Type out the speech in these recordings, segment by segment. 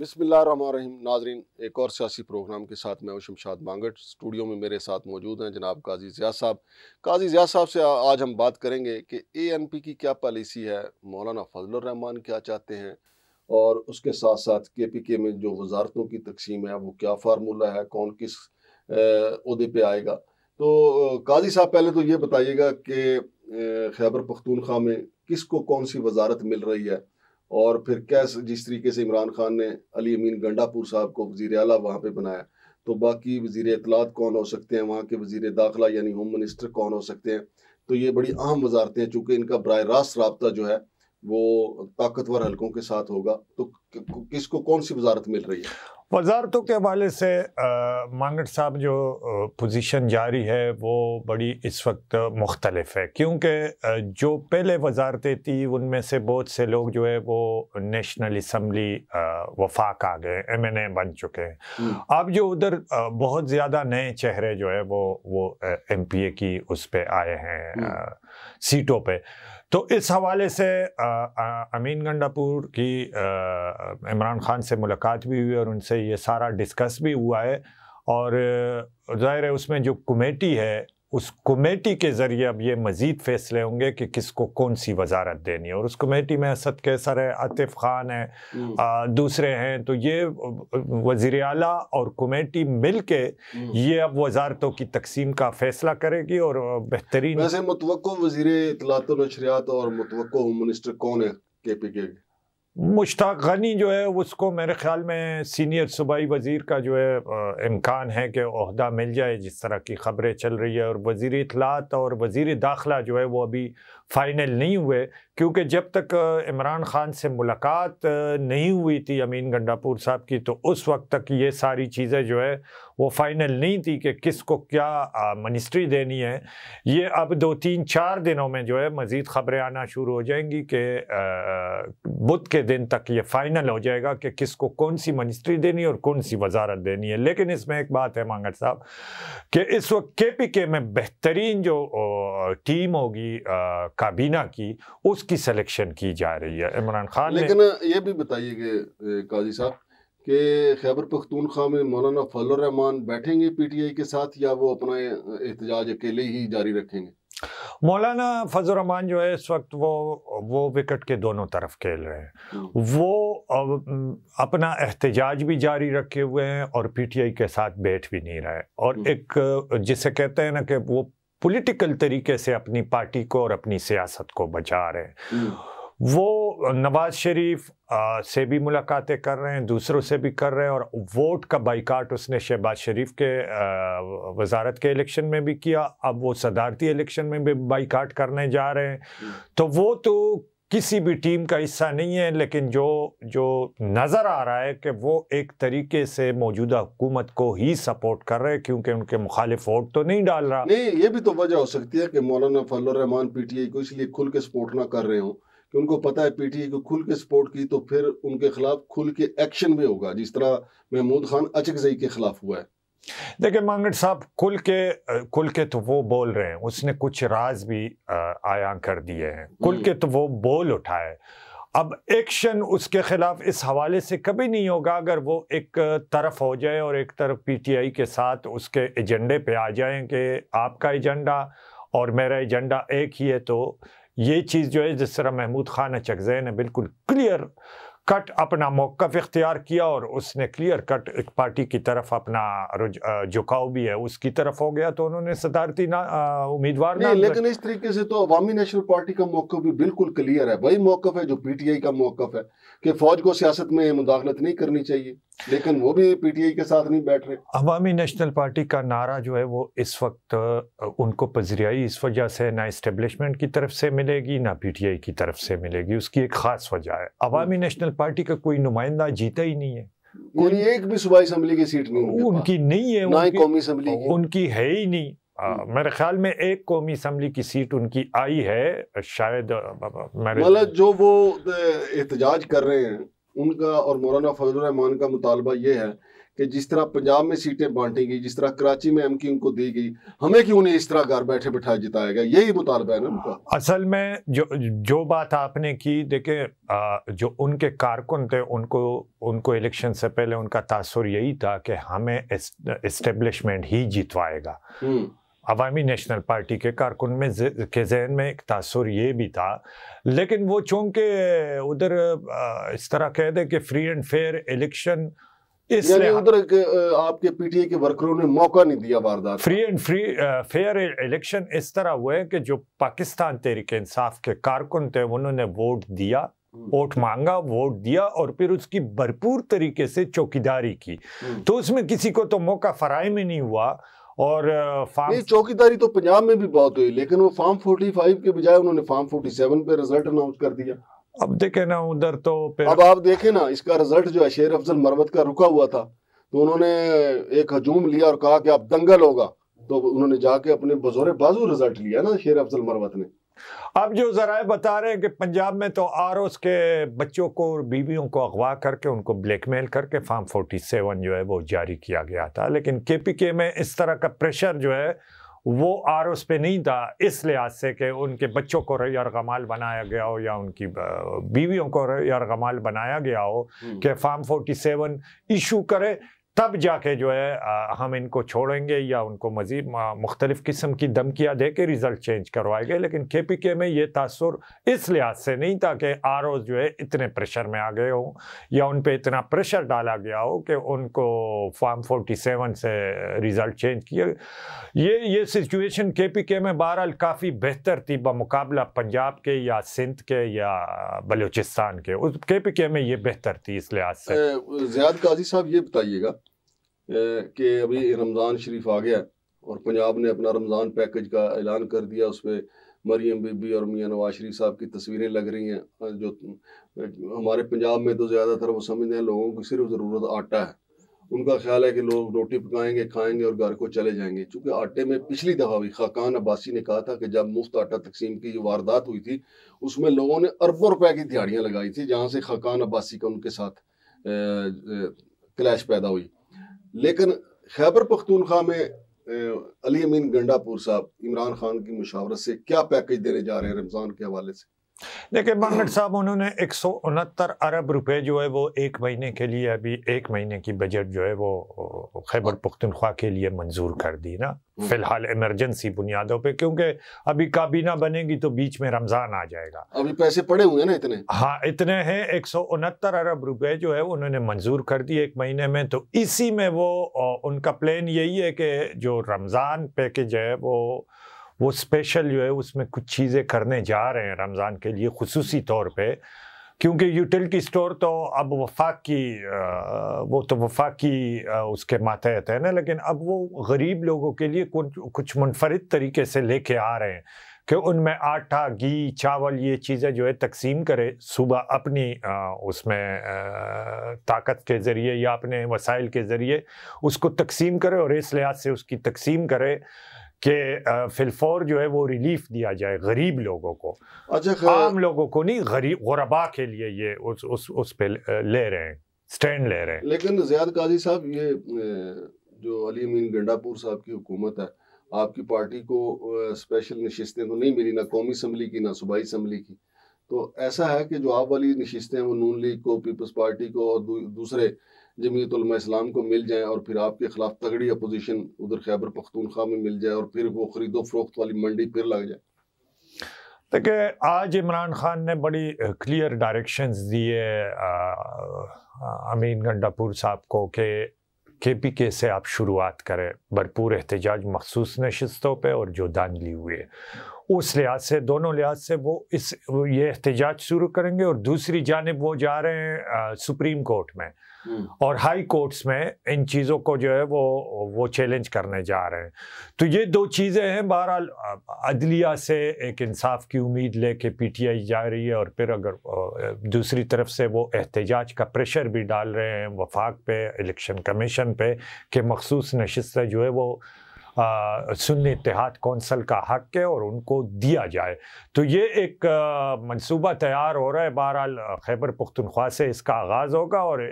बसमिल्लाम नाजरीन एक और सियासी प्रोग्राम के साथ मैं शमशाद मांगट स्टूडियो में मेरे साथ मौजूद हैं जनाब काजी ज़िया साहब काजी ज़िया साहब से आज हम बात करेंगे कि ए एन पी की क्या पॉलिसी है मौलाना फजलरहमान क्या चाहते हैं और उसके साथ साथ के पी के में जो वजारतों की तकसीम है वो क्या फार्मूला है कौन किस अहदे पर आएगा तो काजी साहब पहले तो ये बताइएगा कि खैबर पख्तूनख्वा में किस को कौन सी वजारत मिल रही है और फिर कैसे जिस तरीके से इमरान खान ने अली अमीन गंडापुर साहब को वजीर अला वहाँ पर बनाया तो बाकी वजीर इतलात कौन हो सकते हैं वहाँ के वजीर दाखिला यानी होम मिनिस्टर कौन हो सकते हैं तो ये बड़ी अहम वजारतें हैं चूँकि इनका बर रास्त रबता जो है वो ताकतवर हलकों के साथ होगा तो किसको कौन सी वजारत मिल रही है वजारतों के हवाले से मांगट साहब जो पोजीशन जारी है वो बड़ी इस वक्त मुख्तलफ है क्योंकि जो पहले वजारतें थी उनमें से बहुत से लोग जो है वो नेशनल इसम्बली वफाक आ गए एम एन ए बन चुके हैं हम्म। अब जो उधर बहुत ज़्यादा नए चेहरे जो है वो वो एम पी ए की उस पर आए हैं हम्म। सीटों पर तो इस हवाले से आ, आ, अमीन गंडापुर की इमरान खान से मुलाकात भी हुई और उनसे ये सारा डिस्कस भी हुआ है और ज़ाहिर है उसमें जो कमेटी है उस कमेटी के ज़रिए अब ये मज़ीद फैसले होंगे कि किसको कौन सी वजारत देनी है और उस कमेटी में असद कैसर है आतिफ खान है आ, हम्म। दूसरे हैं तो ये वजीर अला और कमेटी मिल के हम्म। ये अब वजारतों की तकसीम का फैसला करेगी और बेहतरीन वैसे मुतव वजीर इतलात नशरियात और मुतव मिनिस्टर कौन है के पी के मुश्ताक गनी जो है उसको मेरे ख्याल में सीनियर सूबाई वज़ीर का जो है इम्कान है कि अहदा मिल जाए जिस तरह की खबरें चल रही है और वज़ी इतलात और वज़ी दाखिला जो है वो अभी फाइनल नहीं हुए क्योंकि जब तक इमरान खान से मुलाकात नहीं हुई थी अमीन गंडापुर साहब की तो उस वक्त तक ये सारी चीज़ें जो है वो फाइनल नहीं थी कि किसको क्या मिनिस्ट्री देनी है ये अब दो तीन चार दिनों में जो है मज़ीद ख़बरें आना शुरू हो जाएंगी कि बुध के दिन तक ये फ़ाइनल हो जाएगा कि किसको कौन सी मिनिस्ट्री देनी है और कौन सी वजारत देनी है लेकिन इसमें एक बात है मांगट साहब कि इस वक्त के पी के में बेहतरीन जो टीम होगी काबीना की उसकी सिलेक्शन की जा रही है इमरान खान लेकिन ये भी बताइए कि काजी साहब के खैबर पख्तूनख्वा में मौलाना फजलरहमान बैठेंगे पीटीआई के साथ या वो अपना एहतजाज अकेले ही जारी रखेंगे मौलाना फजलरहमान जो है इस वक्त वो वो विकेट के दोनों तरफ खेल रहे हैं हम्म। वो अपना एहतजाज भी जारी रखे हुए हैं और पीटीआई के साथ बैठ भी नहीं रहे और हम्म। एक जिसे कहते हैं ना कि वो पॉलिटिकल तरीके से अपनी पार्टी को और अपनी सियासत को बचा रहे हैं हम्म। वो नवाज शरीफ से भी मुलाकातें कर रहे हैं दूसरों से भी कर रहे हैं और वोट का बाइकाट उसने शहबाज शरीफ के वजारत के इलेक्शन में भी किया अब वो सदारती इलेक्शन में भी बाइकाट करने जा रहे हैं हम्म। तो वो तो किसी भी टीम का हिस्सा नहीं है लेकिन जो जो नज़र आ रहा है कि वो एक तरीके से मौजूदा हुकूमत को ही सपोर्ट कर रहे हैं क्योंकि उनके मुखालिफ वोट तो नहीं डाल रहा नहीं ये भी तो वजह हो सकती है कि मौलाना टी पीटीआई को इसलिए खुल के सपोर्ट ना कर रहे हों कि उनको पता है आई को खुल के सपोर्ट की तो फिर उनके खिलाफ खुल के एक्शन भी होगा जिस तरह महमूद खान अचकजई के खिलाफ हुआ है देखिए मांगट साहब कुल के कुल के तो वो बोल रहे हैं उसने कुछ राज भी आया कर दिए हैं कुल हम्म। के तो वो बोल उठाए अब एक्शन उसके खिलाफ इस हवाले से कभी नहीं होगा अगर वो एक तरफ हो जाए और एक तरफ पीटीआई के साथ उसके एजेंडे पे आ जाए कि आपका एजेंडा और मेरा एजेंडा एक ही है तो ये चीज़ जो है जिस तरह महमूद खान चकजे ने बिल्कुल क्लियर कट अपना मौकफ इख्तियार किया और उसने क्लियर कट एक पार्टी की तरफ अपना झुकाव भी है उसकी तरफ हो गया तो उन्होंने सदारती ना उम्मीदवार नहीं, ना लेकिन इस तरीके से तो अवामी नेशनल पार्टी का मौकफ भी बिल्कुल क्लियर है वही मौकफ है जो पीटीआई का मौकफ है कि फौज को सियासत में मुदाखलत नहीं करनी चाहिए लेकिन वो भी पीटीआई के साथ नहीं बैठ रहे अवामी नेशनल पार्टी का नारा जो है वो इस वक्त उनको पजरियाई इस वजह से ना इस्टेबलिशमेंट की तरफ से मिलेगी ना पीटीआई की तरफ से मिलेगी उसकी एक खास वजह है अवामी हम्म। नेशनल नेशनल पार्टी का कोई नुमाइंदा जीता ही नहीं है कोई एक भी सूबाई असम्बली की सीट नहीं उनकी नहीं है ना कौमी असम्बली उनकी है ही नहीं आ, हम्म। मेरे ख्याल में एक कौमी असम्बली की सीट उनकी आई है शायद मतलब जो वो एहतजाज कर रहे हैं उनका और मौलाना फजल रहमान का मुतालबा ये है कि जिस तरह पंजाब में सीटें बांटी गई जिस तरह कराची में एमकी उनको दी गई हमें क्यों नहीं इस तरह घर बैठे बैठा जिताया गया यही मुतालबा है ना उनका असल में जो जो बात आपने की देखे जो उनके कारकुन थे उनको उनको इलेक्शन से पहले उनका तासर यही था कि हमें इस्टेब्लिशमेंट ही जितवाएगा हम्म। अवामी नेशनल पार्टी के कारकुन में के जहन में एक तासर ये भी था लेकिन वो चूँकि उधर इस तरह कह दे कि फ्री एंड फेयर इलेक्शन उधर आपके पीटीए के वर्करों ने मौका नहीं दिया वारदात free and free fair election इस तरह हुए कि जो पाकिस्तान तहरीक इंसाफ के कारकुन थे उन्होंने वोट दिया हम्म। वोट मांगा वोट दिया और फिर उसकी भरपूर तरीके से चौकीदारी की हम्म। तो उसमें किसी को तो मौका फराहम ही नहीं हुआ और फार्म चौकीदारी तो पंजाब में भी बहुत हुई लेकिन वो फार्म 45 के बजाय उन्होंने फार्म 47 पे रिजल्ट अनाउंस कर दिया अब देखे ना उधर तो अब आप देखे ना इसका रिजल्ट जो है शेर अफजल मरवत का रुका हुआ था तो उन्होंने एक हजूम लिया और कहा कि आप दंगल होगा तो उन्होंने जाके अपने बजोरे बाजू रिजल्ट लिया ना शेर अफजल मरवत ने अब जो जराए बता रहे हैं कि पंजाब में तो आर के बच्चों को और बीवियों को अगवा करके उनको ब्लैकमेल करके फार्म 47 जो है वो जारी किया गया था लेकिन के पी के में इस तरह का प्रेशर जो है वो आर उस पर नहीं था इस लिहाज से कि उनके बच्चों को यारगमाल बनाया गया हो या उनकी बीवियों को यारगमाल बनाया गया हो हम्म। कि फार्म 47 इशू करे तब जाके जो है आ, हम इनको छोड़ेंगे या उनको मज़ीद मुख्तलिफ़ किस्म की धमकियाँ दे के रिज़ल्ट चेंज करवाएंगे लेकिन के पी के में ये तसर इस लिहाज से नहीं था कि आर ओ जो है इतने प्रेशर में आ गए हों या उन पर इतना प्रेशर डाला गया हो कि उनको फॉर्म फोर्टी सेवन से रिज़ल्ट चेंज किए ये ये सिचुएशन के पी के में बहरहाल काफ़ी बेहतर थी बमकाबला पंजाब के या सिंध के या बलूचिस्तान के उस के पी के में ये बेहतर थी इस लिहाज से ज्यादा काजी साहब ये बताइएगा कि अभी रमज़ान शरीफ आ गया और पंजाब ने अपना रमज़ान पैकेज का ऐलान कर दिया उस पर मरियम बीबी और मियाँ नवाज शरीफ साहब की तस्वीरें लग रही हैं जो हमारे पंजाब में तो ज़्यादातर वो समझते हैं लोगों की सिर्फ ज़रूरत आटा है उनका ख्याल है कि लोग रोटी पकाएंगे खाएंगे और घर को चले जाएंगे चूँकि आटे में पिछली दफ़ा भी खाकान अब्बासी ने कहा था कि जब मुफ्त आटा तकसीम की जो वारदात हुई थी उसमें लोगों ने अरबों रुपए की दिहाड़ियाँ लगाई थी जहाँ से खाकान अब्बासी का उनके साथ क्लैश पैदा हुई लेकिन खैबर पख्तूनखा में अली अमीन गंडापुर साहब इमरान खान की मुशावरत से क्या पैकेज देने जा रहे हैं रमज़ान के हवाले से देखिए बानट साहब उन्होंने एक अरब रुपए जो है वो एक महीने के लिए अभी एक महीने की बजट जो है वो खैबर पुख्तनख्वा के लिए मंजूर कर दी ना हम्म। फिलहाल इमरजेंसी बुनियादों पे क्योंकि अभी काबीना बनेगी तो बीच में रमजान आ जाएगा अभी पैसे पड़े हुए ना इतने हाँ इतने हैं एक सौ उनहत्तर अरब रुपए जो है उन्होंने मंजूर कर दिए एक महीने में तो इसी में वो उनका प्लान यही है कि जो रमज़ान पैकेज है वो वो स्पेशल जो है उसमें कुछ चीज़ें करने जा रहे हैं रमज़ान के लिए खसूसी तौर पर क्योंकि यूटिलिटी स्टोर तो अब वफाक की वो तो वफाक की उसके मातहत है ना लेकिन अब वो गरीब लोगों के लिए कुछ कुछ मुनफरद तरीके से लेके आ रहे हैं कि उनमें आटा घी चावल ये चीज़ें जो है तकसीम करे सुबह अपनी उसमें ताकत के ज़रिए या अपने वसाइल के ज़रिए उसको तकसीम करे और इस लिहाज से उसकी तकसीम करे कि फिलफोर जो है वो रिलीफ दिया जाए गरीब लोगों को अच्छा आम लोगों को नहीं गरीब गरबा के लिए ये उस उस उस पे ले रहे हैं स्टैंड ले रहे हैं लेकिन जियाद काजी साहब ये जो अली अमीन गंडापुर साहब की हुकूमत है आपकी पार्टी को स्पेशल नशस्तें तो नहीं मिली ना कौमी असम्बली की ना सूबाई असम्बली की तो ऐसा है कि जो आप वाली नशस्तें वो नून लीग को पीपल्स पार्टी को और दूसरे जमीयत इस्लाम को मिल जाए और फिर आपके खिलाफ तगड़ी अपोजिशन उधर खैबर पख्तूनख्वा में मिल जाए और फिर वो खरीदो फरोख्त वाली मंडी फिर लग जाए देखिए आज इमरान खान ने बड़ी क्लियर डायरेक्शंस दिए अमीन गंडापुर साहब को कि के पी के से आप शुरुआत करें भरपूर एहतजाज मखसूस नशस्तों पर और जो दानली हुए उस लिहाज से दोनों लिहाज से वो इस ये एहतजाज शुरू करेंगे और दूसरी जानब वो जा रहे हैं सुप्रीम कोर्ट में हम्म। और हाई कोर्ट्स में इन चीज़ों को जो है वो वो चैलेंज करने जा रहे हैं तो ये दो चीज़ें हैं बहरहाल अदलिया से एक इंसाफ की उम्मीद लेके पीटीआई जा रही है और फिर अगर दूसरी तरफ से वो एहतजाज का प्रेशर भी डाल रहे हैं वफाक पे इलेक्शन कमीशन पे कि मखसूस नशस्तें जो है वो सुन्नी इतिहाद कौंसल का हक है और उनको दिया जाए तो ये एक मनसूबा तैयार हो रहा है बहरहाल खैबर पुख्तनख्वा से इसका आगाज़ होगा और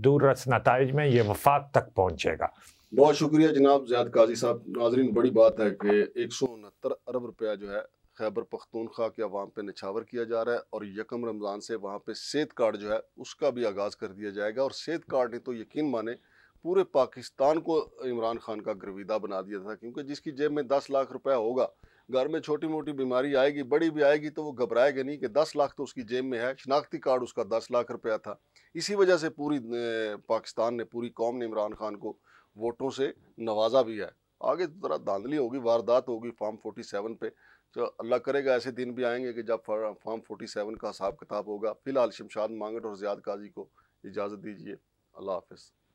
दूरस नतज में ये वफाक तक पहुँचेगा बहुत शुक्रिया जनाब जयाद काजी साहब नाजरीन बड़ी बात है कि एक सौ उनहत्तर अरब रुपया जो है खैबर पख्तूनख्वा के अवाम पे निछावर किया जा रहा है और यकम रमज़ान से वहाँ पे सेहत कार्ड जो है उसका भी आगाज़ कर दिया जाएगा और सेहत कार्ड ने तो यकीन माने पूरे पाकिस्तान को इमरान खान का ग्रविदा बना दिया था क्योंकि जिसकी जेब में दस लाख रुपया होगा घर में छोटी मोटी बीमारी आएगी बड़ी भी आएगी तो वो घबराएगा नहीं कि दस लाख तो उसकी जेब में है शनाख्ती कार्ड उसका दस लाख रुपया था इसी वजह से पूरी पाकिस्तान ने पूरी कौम ने इमरान खान को वोटों से नवाजा भी है आगे तो ज़रा धांधली होगी वारदात होगी फार्म फोर्टी सेवन पे तो अल्लाह करेगा ऐसे दिन भी आएंगे कि जब फार्म फोर्टी सेवन का हिसाब किताब होगा फ़िलहाल शमशाद मांगट और ज़ियाद काजी को इजाज़त दीजिए अल्लाह हाफिज़